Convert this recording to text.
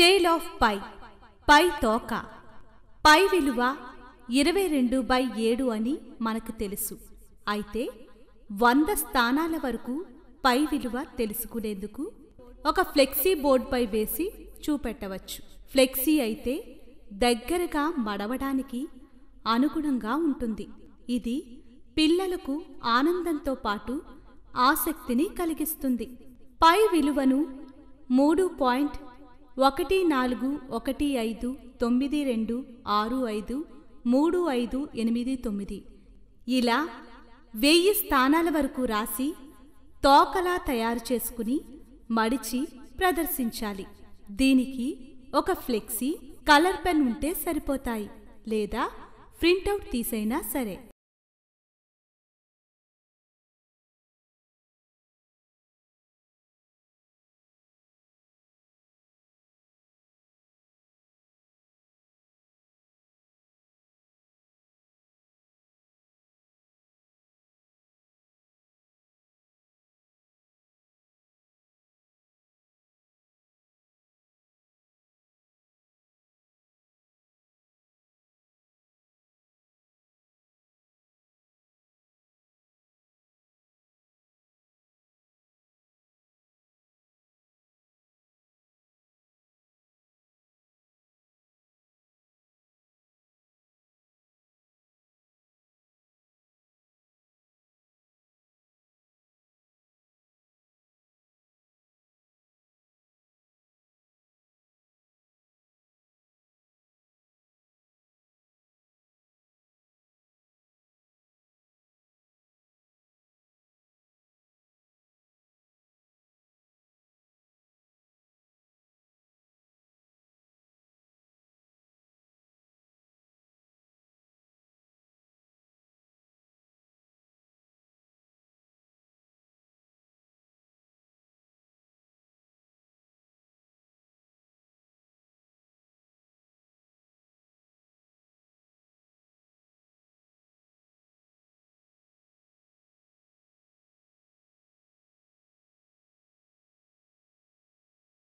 tale of పై పై తోక పై విలువ ఇరవై రెండు బై ఏడు అని మనకు తెలుసు అయితే వంద స్థానాల వరకు పై విలువ తెలుసుకునేందుకు ఒక ఫ్లెక్సీ బోర్డుపై వేసి చూపెట్టవచ్చు ఫ్లెక్సీ అయితే దగ్గరగా మడవడానికి అనుగుణంగా ఉంటుంది ఇది పిల్లలకు ఆనందంతో పాటు ఆసక్తిని కలిగిస్తుంది పై విలువను మూడు పాయింట్ ఒకటి నాలుగు ఒకటి ఐదు తొమ్మిది రెండు ఆరు ఐదు మూడు ఐదు ఎనిమిది తొమ్మిది ఇలా వెయ్యి స్థానాల వరకు రాసి తోకలా తయారు చేసుకుని మడిచి ప్రదర్శించాలి దీనికి ఒక ఫ్లెక్సీ కలర్ పెన్ ఉంటే సరిపోతాయి లేదా ప్రింటౌట్ తీసైనా సరే